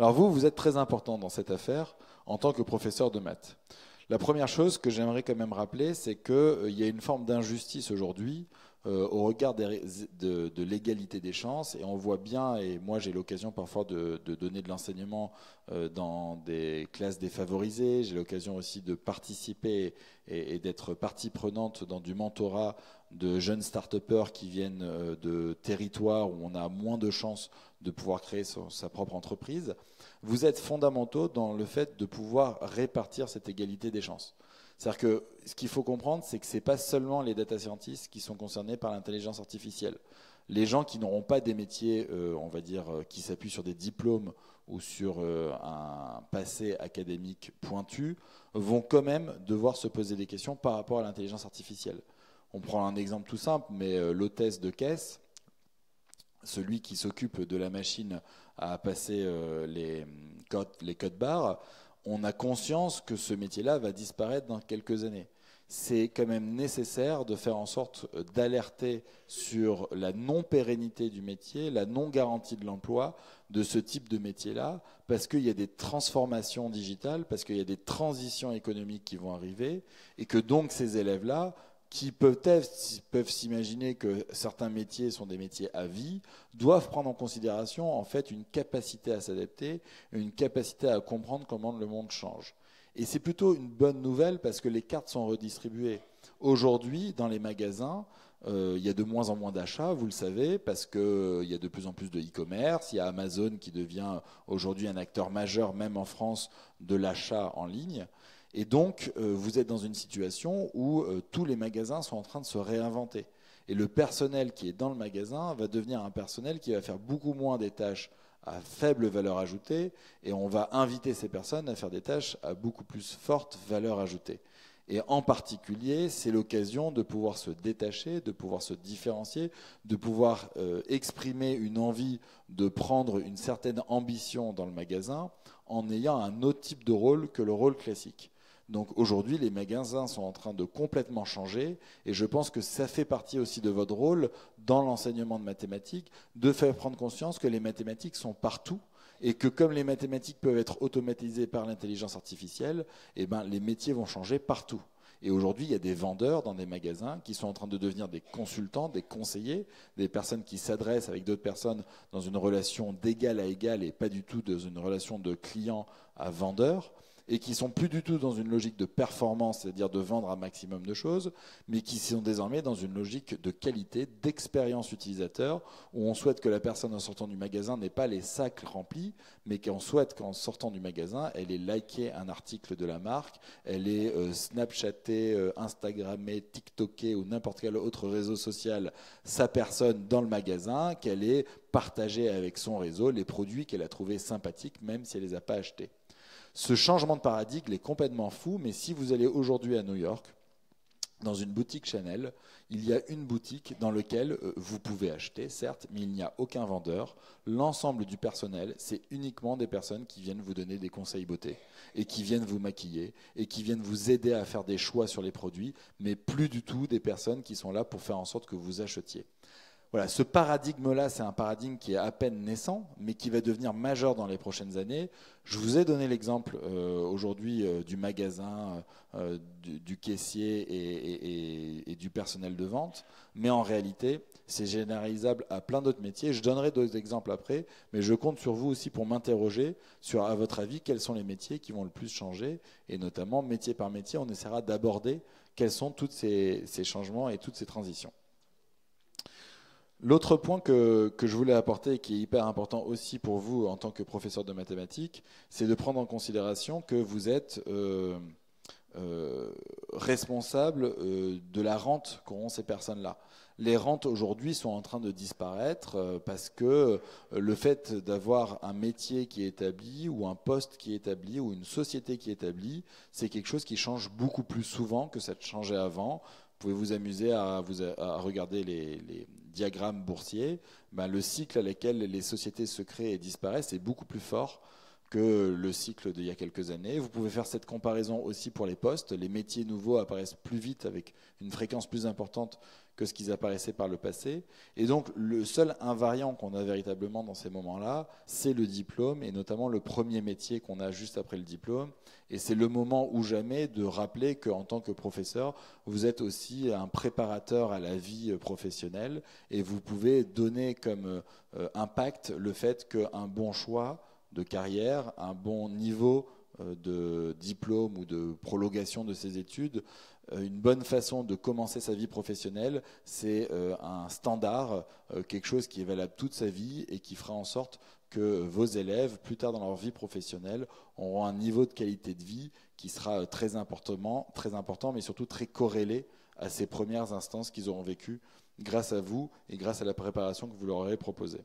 Alors vous, vous êtes très important dans cette affaire en tant que professeur de maths. La première chose que j'aimerais quand même rappeler, c'est qu'il euh, y a une forme d'injustice aujourd'hui euh, au regard de, l'égalité des chances. Et on voit bien, et moi j'ai l'occasion parfois de, donner de l'enseignement euh, dans des classes défavorisées, j'ai l'occasion aussi de participer et, d'être partie prenante dans du mentorat de jeunes start qui viennent euh, de territoires où on a moins de chances de pouvoir créer sa propre entreprise. Vous êtes fondamentaux dans le fait de pouvoir répartir cette égalité des chances. C'est-à-dire que ce qu'il faut comprendre, c'est que ce n'est pas seulement les data scientists qui sont concernés par l'intelligence artificielle. Les gens qui n'auront pas des métiers, euh, on va dire, euh, qui s'appuient sur des diplômes ou sur euh, un passé académique pointu, vont quand même devoir se poser des questions par rapport à l'intelligence artificielle. On prend un exemple tout simple, mais l'hôtesse de caisse, celui qui s'occupe de la machine à passer les mm, codes barres, on a conscience que ce métier-là va disparaître dans quelques années. C'est quand même nécessaire de faire en sorte euh, d'alerter sur la non-pérennité du métier, la non-garantie de l'emploi de ce type de métier-là, parce qu'il y a des transformations digitales, parce qu'il y a des transitions économiques qui vont arriver, et que donc ces élèves-là qui peuvent s'imaginer que certains métiers sont des métiers à vie, doivent prendre en considération en fait une capacité à s'adapter, une capacité à comprendre comment le monde change. Et c'est plutôt une bonne nouvelle parce que les cartes sont redistribuées. Aujourd'hui, dans les magasins, euh, il y a de moins en moins d'achats, vous le savez, parce qu'il euh, y a de plus en plus de e-commerce. Il y a Amazon qui devient aujourd'hui un acteur majeur, même en France, de l'achat en ligne. Et donc, euh, vous êtes dans une situation où euh, tous les magasins sont en train de se réinventer. Et le personnel qui est dans le magasin va devenir un personnel qui va faire beaucoup moins des tâches à faible valeur ajoutée, et on va inviter ces personnes à faire des tâches à beaucoup plus forte valeur ajoutée. Et en particulier, c'est l'occasion de pouvoir se détacher, de pouvoir se différencier, de pouvoir euh, exprimer une envie de prendre une certaine ambition dans le magasin en ayant un autre type de rôle que le rôle classique. Donc aujourd'hui, les magasins sont en train de complètement changer et je pense que ça fait partie aussi de votre rôle dans l'enseignement de mathématiques, de faire prendre conscience que les mathématiques sont partout et que comme les mathématiques peuvent être automatisées par l'intelligence artificielle, eh ben, les métiers vont changer partout. Et aujourd'hui, il y a des vendeurs dans des magasins qui sont en train de devenir des consultants, des conseillers, des personnes qui s'adressent avec d'autres personnes dans une relation d'égal à égal et pas du tout dans une relation de client à vendeur et qui sont plus du tout dans une logique de performance, c'est-à-dire de vendre un maximum de choses, mais qui sont désormais dans une logique de qualité, d'expérience utilisateur, où on souhaite que la personne en sortant du magasin n'ait pas les sacs remplis, mais qu'on souhaite qu'en sortant du magasin, elle ait liké un article de la marque, elle ait snapchatée, euh, snapchaté, euh, instagrammé, tiktoké ou n'importe quel autre réseau social sa personne dans le magasin, qu'elle ait partagé avec son réseau les produits qu'elle a trouvés sympathiques, même si elle ne les a pas achetés. Ce changement de paradigme est complètement fou, mais si vous allez aujourd'hui à New York, dans une boutique Chanel, il y a une boutique dans laquelle euh, vous pouvez acheter, certes, mais il n'y a aucun vendeur. L'ensemble du personnel, c'est uniquement des personnes qui viennent vous donner des conseils beauté, et qui viennent vous maquiller, et qui viennent vous aider à faire des choix sur les produits, mais plus du tout des personnes qui sont là pour faire en sorte que vous achetiez voilà, ce paradigme-là, c'est un paradigme qui est à peine naissant, mais qui va devenir majeur dans les prochaines années. Je vous ai donné l'exemple euh, aujourd'hui euh, du magasin, euh, du, caissier et, du personnel de vente, mais en réalité, c'est généralisable à plein d'autres métiers. Je donnerai d'autres exemples après, mais je compte sur vous aussi pour m'interroger sur, à votre avis, quels sont les métiers qui vont le plus changer, et notamment métier par métier, on essaiera d'aborder quels sont tous ces changements et toutes ces transitions. L'autre point que, je voulais apporter qui est hyper important aussi pour vous en tant que professeur de mathématiques, c'est de prendre en considération que vous êtes euh, euh, responsable euh, de la rente qu'auront ces personnes-là. Les rentes aujourd'hui sont en train de disparaître parce que le fait d'avoir un métier qui est établi ou un poste qui est établi ou une société qui est établie, c'est quelque chose qui change beaucoup plus souvent que ça changeait avant. Vous pouvez vous amuser à, regarder les, diagramme boursier, ben, le cycle à lequel les sociétés se créent et disparaissent est beaucoup plus fort que le cycle d'il y a quelques années. Vous pouvez faire cette comparaison aussi pour les postes. Les métiers nouveaux apparaissent plus vite avec une fréquence plus importante que ce qu'ils apparaissaient par le passé. Et donc le seul invariant qu'on a véritablement dans ces moments-là, c'est le diplôme et notamment le premier métier qu'on a juste après le diplôme. Et c'est le moment ou jamais de rappeler qu'en tant que professeur, vous êtes aussi un préparateur à la vie professionnelle et vous pouvez donner comme euh, impact le fait qu'un bon choix de carrière, un bon niveau euh, de diplôme ou de prolongation de ses études, euh, une bonne façon de commencer sa vie professionnelle, c'est euh, un standard, quelque chose qui est valable toute sa vie et qui fera en sorte que vos élèves, plus tard dans leur vie professionnelle, auront un niveau de qualité de vie qui sera très important, très important mais surtout très corrélé à ces premières instances qu'ils auront vécues grâce à vous et grâce à la préparation que vous leur aurez proposée.